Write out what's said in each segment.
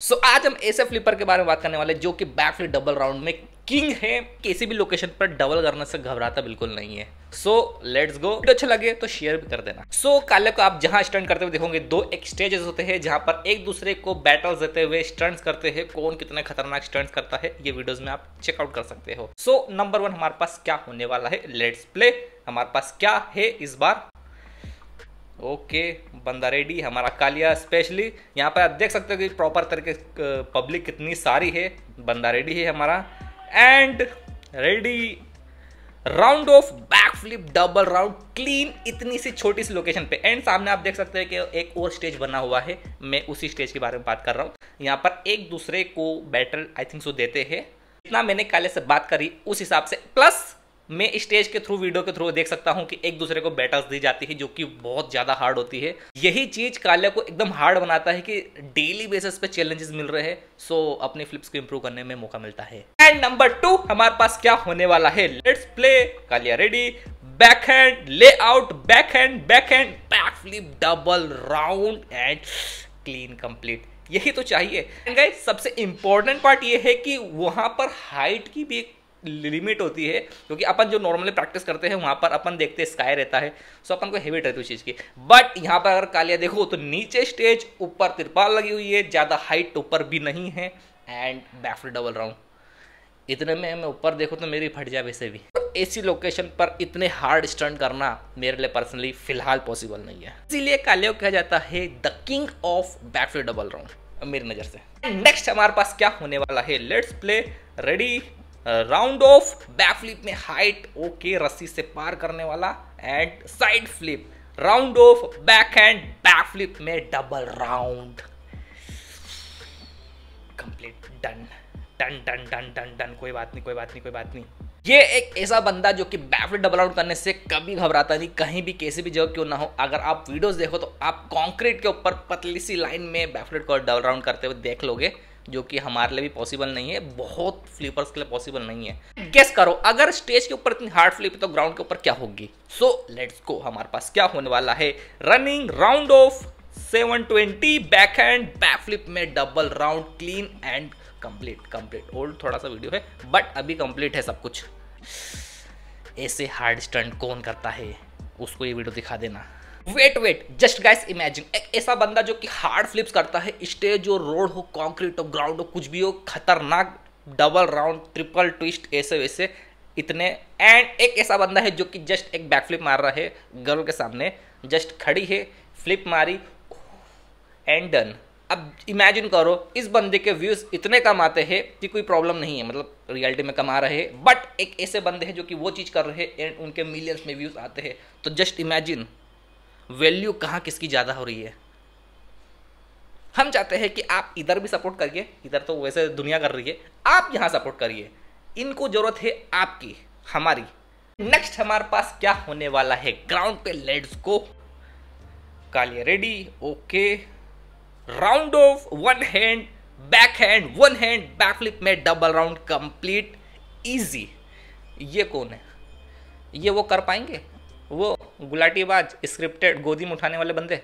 सो so, आज हम ऐसे फ्लिपर के बारे में बात करने वाले जो कि बैक फ्लिप डबल राउंड में किंग है किसी भी लोकेशन पर डबल करने से घबराता बिल्कुल नहीं है सो लेट्स गो अच्छा लगे तो शेयर भी कर देना सो so, काले को आप जहां स्टंट करते हुए देखोगे दो एक स्टेजेस होते हैं जहां पर एक दूसरे को बैटल देते हुए स्टंट्स करते हैं कौन कितने खतरनाक स्टंट करता है ये वीडियोज में आप चेकआउट कर सकते हो सो नंबर वन हमारे पास क्या होने वाला है लेट्स प्ले हमारे पास क्या है इस बार ओके बंदा रेडी हमारा कालिया स्पेशली यहाँ पर आप देख सकते हो कि प्रॉपर तरीके पब्लिक कितनी सारी है बंदा रेडी है हमारा and ready round off back flip double round clean इतनी सी छोटी सी लोकेशन पे एंड सामने आप देख सकते हैं कि एक और स्टेज बना हुआ है मैं उसी स्टेज के बारे में बात कर रहा हूँ यहाँ पर एक दूसरे को बैटल आई थिंक सो देते हैं इतना मैंने काले से बात करी उस हिसाब से प्लस मैं स्टेज के थ्रू वीडियो के थ्रू देख सकता हूँ कि एक दूसरे को बैटल्स दी जाती है जो कि बहुत ज़्यादा हार्ड होती है यही चीज़ काल्या को एकदम हार्ड बनाता है कि डेली बेसिस पे चैलेंजेस मिल रहे हैं सो अपने फ्लिप्स को इम्प्रूव करने में मौका मिलता है एंड नंबर टू हमारे पास क्या होने वाला है let's play Kaliya ready back hand layout back hand back hand back flip double round and clean complete यही तो चाहिए सबसे इंपॉर्टेंट पार्ट ये है कि वहां पर हाइट की भी एक लिमिट होती है क्योंकि अपन जो नॉर्मली प्रैक्टिस करते हैं वहां पर अपन देखते हैं स्काई रहता है सो अपन को हैबिट रहती है उस चीज़ की बट यहां पर अगर कालिया देखो तो नीचे स्टेज ऊपर तिरपाल लगी हुई है ज़्यादा हाइट ऊपर भी नहीं है एंड बैकफ्लिप डबल राउंड इतने में मैं ऊपर देखो तो मेरी फट जाए वैसे भी ऐसी तो लोकेशन पर इतने हार्ड स्टंट करना मेरे लिए पर्सनली फिलहाल पॉसिबल नहीं है इसीलिए कालियो कहा जाता है the king of backflip double round मेरी नज़र से नेक्स्ट हमारे पास क्या होने वाला है let's play ready round off back flip में हाइट ओके रस्सी से पार करने वाला and side flip round off back hand back flip में double round complete done done done done done done कोई बात नहीं कोई बात नहीं कोई बात नहीं ये एक ऐसा बंदा जो कि बैकफ्लिप डबल आउट करने से कभी घबराता नहीं कहीं भी कैसे भी जगह क्यों ना हो अगर आप वीडियोस देखो तो आप कंक्रीट के ऊपर पतली सी लाइन में बैकफ्लिप को डबल राउंड करते हुए देख लोगे जो कि हमारे लिए भी पॉसिबल नहीं है बहुत फ्लिपर्स के लिए पॉसिबल नहीं है गेस करो अगर स्टेज के ऊपर इतनी हार्ड फ्लिप है तो ग्राउंड के ऊपर क्या होगी सो लेट्स गो हमारे पास क्या होने वाला है running round off 720 back hand back flip में double round clean and complete complete old थोड़ा सा वीडियो है बट अभी कंप्लीट है सब कुछ ऐसे हार्ड स्टंट कौन करता है उसको ये वीडियो दिखा देना wait wait just guys imagine एक ऐसा बंदा जो कि हार्ड फ्लिप्स करता है स्टेज हो रोड हो कॉन्क्रीट हो ग्राउंड हो कुछ भी हो खतरनाक डबल राउंड ट्रिपल ट्विस्ट ऐसे वैसे इतने एंड एक ऐसा बंदा है जो कि जस्ट एक बैक फ्लिप मार रहा है गर्ल के सामने जस्ट खड़ी है फ्लिप मारी एंड डन अब इमेजिन करो इस बंदे के व्यूज़ इतने कम आते हैं कि कोई प्रॉब्लम नहीं है मतलब रियलिटी में कमा रहे हैं बट एक ऐसे बंदे हैं जो कि वो चीज़ कर रहे हैं एंड उनके मिलियंस में व्यूज़ आते हैं तो जस्ट इमेजिन वैल्यू कहाँ किसकी ज़्यादा हो रही है हम चाहते हैं कि आप इधर भी सपोर्ट करिए इधर तो वैसे दुनिया कर रही है आप यहाँ सपोर्ट करिए इनको ज़रूरत है आपकी हमारी नेक्स्ट हमारे पास क्या होने वाला है ग्राउंड पे let's go Kaliya ready okay round off one hand back hand one hand back flip में डबल राउंड कंप्लीट इजी ये कौन है ये वो कर पाएंगे वो गुलाटीबाज स्क्रिप्टेड गोदी में उठाने वाले बंदे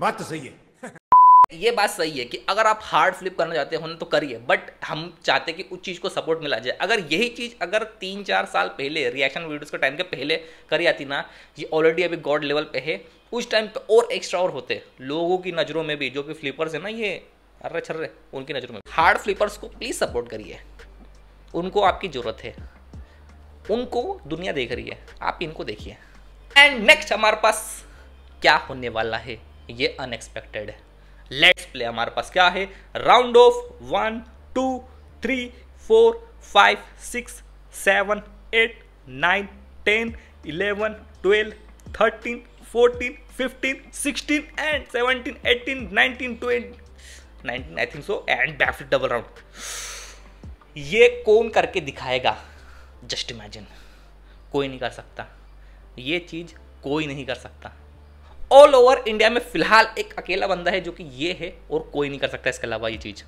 बात तो सही है ये बात सही है कि अगर आप हार्ड फ्लिप करना चाहते हो ना तो करिए बट हम चाहते हैं कि उस चीज़ को सपोर्ट मिला जाए अगर यही चीज़ अगर तीन चार साल पहले रिएक्शन वीडियोस के टाइम के पहले करी आती ना ये ऑलरेडी अभी गॉड लेवल पे है उस टाइम पे और एक्स्ट्रा और होते लोगों की नज़रों में भी जो कि फ्लिपर्स है ना ये अर्रे छर्रे उनकी नज़रों में हार्ड फ्लिपर्स को प्लीज़ सपोर्ट करिए उनको आपकी ज़रूरत है उनको दुनिया देख रही है आप इनको देखिए एंड नेक्स्ट हमारे पास क्या होने वाला है ये अनएक्सपेक्टेड है लेट्स प्ले हमारे पास क्या है round off one two three four five six seven eight nine ten eleven twelve thirteen fourteen fifteen sixteen and seventeen eighteen nineteen twenty nineteen I think so and बैफ double round ये कौन करके दिखाएगा just imagine कोई नहीं कर सकता ये चीज़ कोई नहीं कर सकता ऑल ओवर इंडिया में फिलहाल एक अकेला बंदा है जो कि ये है और कोई नहीं कर सकता इसके अलावा ये चीज़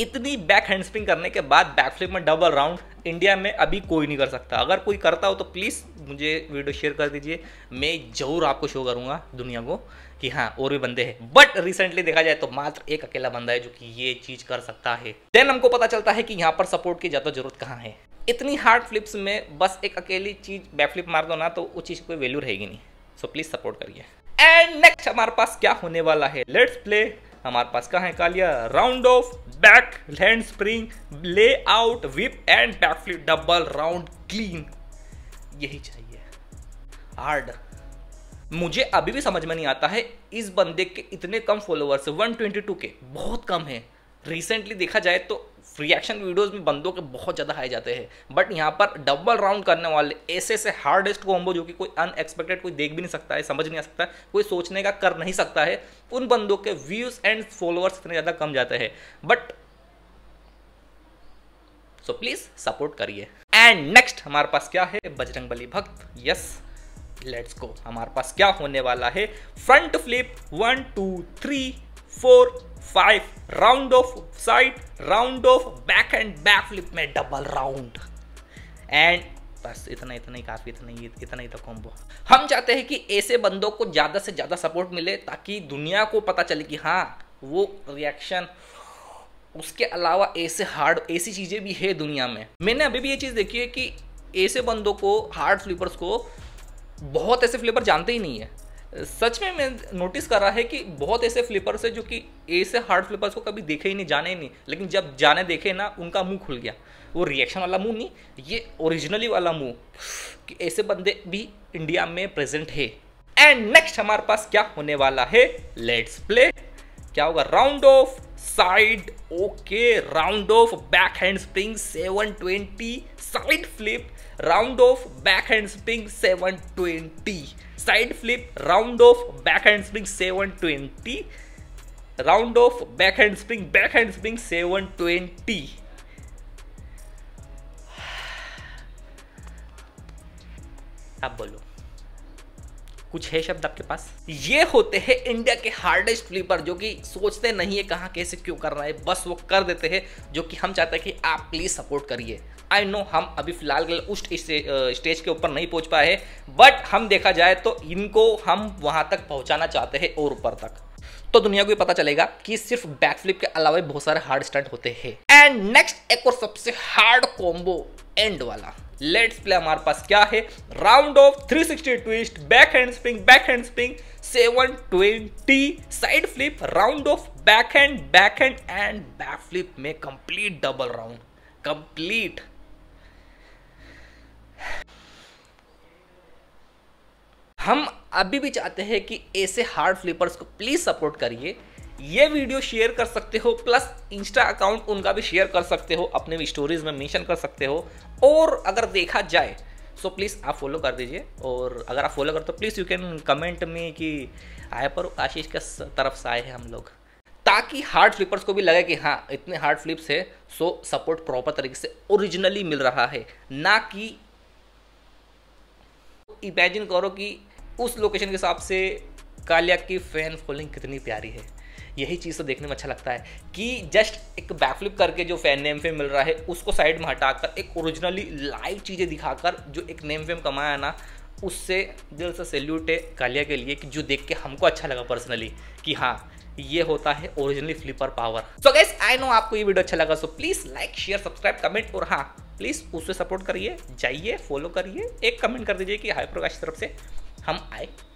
इतनी बैक हैंड स्पिन करने के बाद बैक फ्लिप में डबल राउंड इंडिया में अभी कोई नहीं कर सकता अगर कोई करता हो तो प्लीज़ मुझे वीडियो शेयर कर दीजिए मैं जरूर आपको शो करूंगा दुनिया को कि हाँ और भी बंदे हैं बट रिसेंटली देखा जाए तो मात्र एक अकेला बंदा है जो कि ये चीज़ कर सकता है देन हमको पता चलता है कि यहाँ पर सपोर्ट की ज़्यादा जरूरत कहाँ है इतनी हार्ड फ्लिप्स में बस एक अकेली चीज़ बैक फ्लिप मार दो ना तो उस चीज़ कोई वैल्यू रहेगी नहीं सो प्लीज़ सपोर्ट करिए एंड नेक्स्ट हमारे पास क्या होने वाला है लेट्स प्ले हमारे पास कहाँ है Kaliya round off back hand spring layout whip and back flip double round clean यही चाहिए हार्ड मुझे अभी भी समझ में नहीं आता है इस बंदे के इतने कम फॉलोअर्स 122 के बहुत कम है रिसेंटली देखा जाए तो रिएक्शन वीडियोस में बंदों के बहुत ज़्यादा हाई जाते हैं बट यहाँ पर डबल राउंड करने वाले ऐसे ऐसे हार्डेस्ट कोम्बो जो कि कोई अनएक्सपेक्टेड कोई देख भी नहीं सकता है समझ नहीं आ सकता कोई सोचने का कर नहीं सकता है उन बंदों के व्यूज़ एंड फॉलोअर्स इतने ज़्यादा कम जाते हैं बट सो प्लीज़ सपोर्ट करिए एंड नेक्स्ट हमारे पास क्या है बजरंग बली भक्त यस लेट्स गो हमारे पास क्या होने वाला है front flip one two three four five round off side round off back and back flip में डबल राउंड एंड बस इतना इतना ही काफ़ी इतना ही इतना ही तो कॉम्बो हम चाहते हैं कि ऐसे बंदों को ज़्यादा से ज़्यादा सपोर्ट मिले ताकि दुनिया को पता चले कि हाँ वो रिएक्शन उसके अलावा ऐसे हार्ड ऐसी चीज़ें भी है दुनिया में मैंने अभी भी ये चीज़ देखी है कि ऐसे बंदों को हार्ड फ्लिपर्स को बहुत ऐसे फ्लिपर जानते ही नहीं है सच में मैं नोटिस कर रहा है कि बहुत ऐसे फ्लिपर्स है जो कि ऐसे हार्ड फ्लिपर्स को कभी देखे ही नहीं जाने ही नहीं लेकिन जब जाने देखे ना उनका मुंह खुल गया वो रिएक्शन वाला मुंह नहीं ये ओरिजिनली वाला मुंह कि ऐसे बंदे भी इंडिया में प्रेजेंट है एंड नेक्स्ट हमारे पास क्या होने वाला है लेट्स प्ले क्या होगा round off side okay round off back hand spring 720 side flip round off back hand spring 720 side flip, round off, backhand spring 720, round off, backhand spring, backhand spring 720. अब बोलो कुछ है शब्द आपके पास ये होते हैं इंडिया के हार्डेस्ट फ्लिपर जो कि सोचते नहीं है कहाँ कैसे क्यों कर रहा है बस वो कर देते हैं जो कि हम चाहते हैं कि आप प्लीज़ सपोर्ट करिए आई नो हम अभी फिलहाल उस स्टेज के ऊपर नहीं पहुंच पाए बट हम देखा जाए तो इनको हम वहां तक पहुंचाना चाहते हैं और ऊपर तक तो दुनिया को भी पता चलेगा कि सिर्फ बैकफ्लिप के अलावा बहुत सारे हार्ड स्टंट होते हैं एंड नेक्स्ट एक और सबसे हार्ड कॉम्बो एंड वाला लेट्स प्ले हमारे पास क्या है round off 360 twist back hand spring back hand spring 720 side flip round off back hand back hand and back flip में कंप्लीट डबल राउंड कंप्लीट हम अभी भी चाहते हैं कि ऐसे हार्ड फ्लिपर्स को प्लीज सपोर्ट करिए ये वीडियो शेयर कर सकते हो प्लस इंस्टा अकाउंट उनका भी शेयर कर सकते हो अपने भी स्टोरीज में मेंशन कर सकते हो और अगर देखा जाए सो प्लीज़ आप फॉलो कर दीजिए और अगर आप फॉलो करते हो प्लीज़ यू कैन कमेंट में कि आए पर आशीष के तरफ से आए हैं हम लोग ताकि हार्ड फ्लिपर्स को भी लगे कि हाँ इतने हार्ड फ्लिप्स है सो सपोर्ट प्रॉपर तरीके से ओरिजिनली मिल रहा है ना कि इमेजिन करो कि उस लोकेशन के हिसाब से कालिया की फ़ैन फॉलोइंग कितनी प्यारी है यही चीज़ तो देखने में अच्छा लगता है कि जस्ट एक बैकफ्लिप करके जो फैन नेम फेम मिल रहा है उसको साइड में हटाकर एक ओरिजिनली लाइव चीज़ें दिखाकर जो एक नेम फेम कमाया ना उससे दिल से सैल्यूट है कालिया के लिए कि जो देख के हमको अच्छा लगा पर्सनली कि हाँ ये होता है originally flipper power so guess I know आपको ये वीडियो अच्छा लगा so please like share subscribe comment और हाँ प्लीज उससे सपोर्ट करिए जाइए फॉलो करिए एक कमेंट कर दीजिए कि हाई प्रकाश की तरफ से हम आए